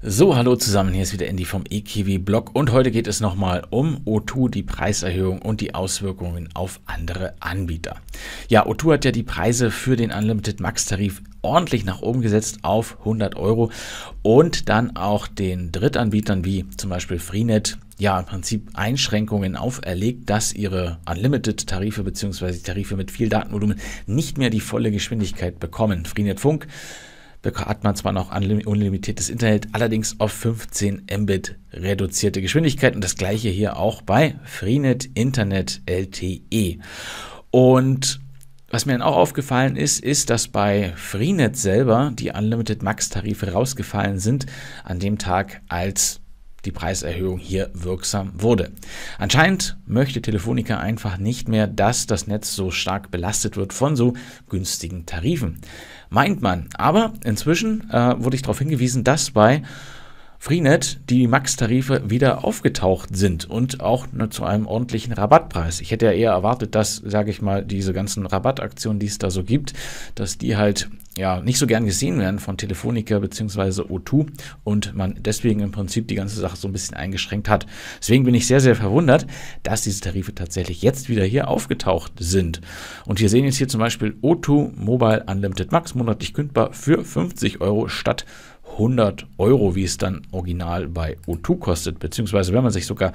So, hallo zusammen, hier ist wieder Andy vom eKiwi-Blog und heute geht es nochmal um O2, die Preiserhöhung und die Auswirkungen auf andere Anbieter. Ja, O2 hat ja die Preise für den Unlimited Max-Tarif ordentlich nach oben gesetzt auf 100 Euro und dann auch den Drittanbietern wie zum Beispiel Freenet ja im Prinzip Einschränkungen auferlegt, dass ihre Unlimited-Tarife bzw. Tarife mit viel Datenvolumen nicht mehr die volle Geschwindigkeit bekommen. Freenet Funk hat man zwar noch unlimitiertes Internet, allerdings auf 15 Mbit reduzierte Geschwindigkeit und das gleiche hier auch bei Freenet Internet LTE. Und was mir dann auch aufgefallen ist, ist, dass bei Freenet selber die Unlimited Max Tarife rausgefallen sind an dem Tag, als die Preiserhöhung hier wirksam wurde. Anscheinend möchte Telefonica einfach nicht mehr, dass das Netz so stark belastet wird von so günstigen Tarifen. Meint man. Aber inzwischen äh, wurde ich darauf hingewiesen, dass bei Freenet die Max-Tarife wieder aufgetaucht sind und auch nur ne, zu einem ordentlichen Rabattpreis. Ich hätte ja eher erwartet, dass, sage ich mal, diese ganzen Rabattaktionen, die es da so gibt, dass die halt ja nicht so gern gesehen werden von Telefonica bzw. O2 und man deswegen im Prinzip die ganze Sache so ein bisschen eingeschränkt hat. Deswegen bin ich sehr, sehr verwundert, dass diese Tarife tatsächlich jetzt wieder hier aufgetaucht sind. Und wir sehen jetzt hier zum Beispiel O2 Mobile Unlimited Max monatlich kündbar für 50 Euro statt 100 Euro, wie es dann original bei O2 kostet. Beziehungsweise, wenn man sich sogar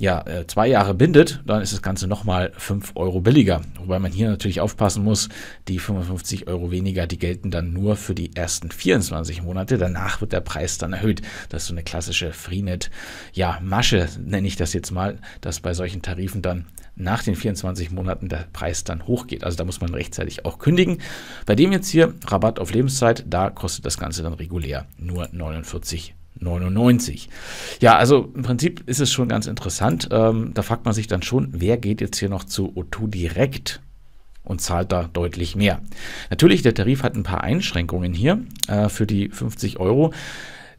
ja, äh, zwei Jahre bindet, dann ist das Ganze nochmal 5 Euro billiger. Wobei man hier natürlich aufpassen muss, die 55 Euro weniger, die gelten dann nur für die ersten 24 Monate. Danach wird der Preis dann erhöht. Das ist so eine klassische Freenet-Masche, ja, nenne ich das jetzt mal, dass bei solchen Tarifen dann nach den 24 Monaten der Preis dann hochgeht. Also da muss man rechtzeitig auch kündigen. Bei dem jetzt hier Rabatt auf Lebenszeit, da kostet das Ganze dann regulär nur 49 Euro. 99. Ja, also im Prinzip ist es schon ganz interessant. Ähm, da fragt man sich dann schon, wer geht jetzt hier noch zu O2 direkt und zahlt da deutlich mehr. Natürlich, der Tarif hat ein paar Einschränkungen hier äh, für die 50 Euro.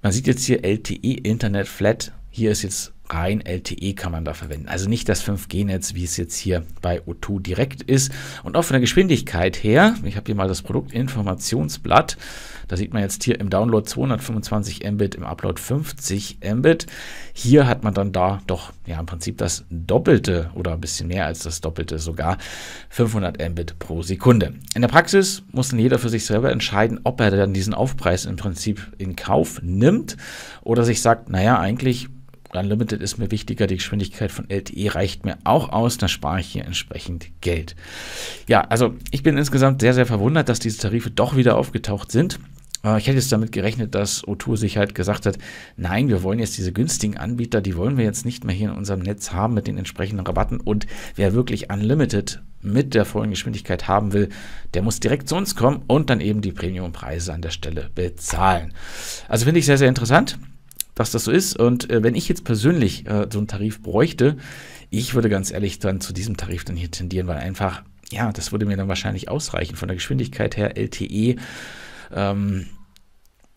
Man sieht jetzt hier LTE Internet Flat. Hier ist jetzt rein LTE kann man da verwenden. Also nicht das 5G-Netz, wie es jetzt hier bei O2 direkt ist. Und auch von der Geschwindigkeit her, ich habe hier mal das Produktinformationsblatt, da sieht man jetzt hier im Download 225 Mbit, im Upload 50 Mbit. Hier hat man dann da doch ja im Prinzip das Doppelte oder ein bisschen mehr als das Doppelte sogar, 500 Mbit pro Sekunde. In der Praxis muss dann jeder für sich selber entscheiden, ob er dann diesen Aufpreis im Prinzip in Kauf nimmt oder sich sagt, naja, eigentlich Unlimited ist mir wichtiger, die Geschwindigkeit von LTE reicht mir auch aus, da spare ich hier entsprechend Geld. Ja, also ich bin insgesamt sehr, sehr verwundert, dass diese Tarife doch wieder aufgetaucht sind. Äh, ich hätte jetzt damit gerechnet, dass O2 sich halt gesagt hat, nein, wir wollen jetzt diese günstigen Anbieter, die wollen wir jetzt nicht mehr hier in unserem Netz haben mit den entsprechenden Rabatten. Und wer wirklich Unlimited mit der vollen Geschwindigkeit haben will, der muss direkt zu uns kommen und dann eben die Premium-Preise an der Stelle bezahlen. Also finde ich sehr, sehr interessant dass das so ist. Und äh, wenn ich jetzt persönlich äh, so einen Tarif bräuchte, ich würde ganz ehrlich dann zu diesem Tarif dann hier tendieren, weil einfach, ja, das würde mir dann wahrscheinlich ausreichen. Von der Geschwindigkeit her, LTE, ähm,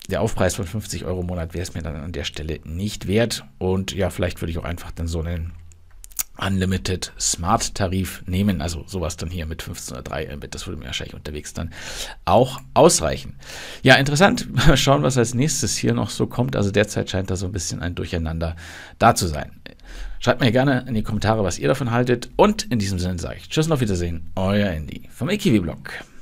der Aufpreis von 50 Euro im Monat wäre es mir dann an der Stelle nicht wert. Und ja, vielleicht würde ich auch einfach dann so einen Unlimited Smart Tarif nehmen. Also sowas dann hier mit 1503 äh, Mbit, das würde mir wahrscheinlich unterwegs dann auch ausreichen. Ja, interessant. Mal schauen, was als nächstes hier noch so kommt. Also derzeit scheint da so ein bisschen ein Durcheinander da zu sein. Schreibt mir gerne in die Kommentare, was ihr davon haltet. Und in diesem Sinne sage ich Tschüss und auf Wiedersehen. Euer Andy vom IKIWI-Blog.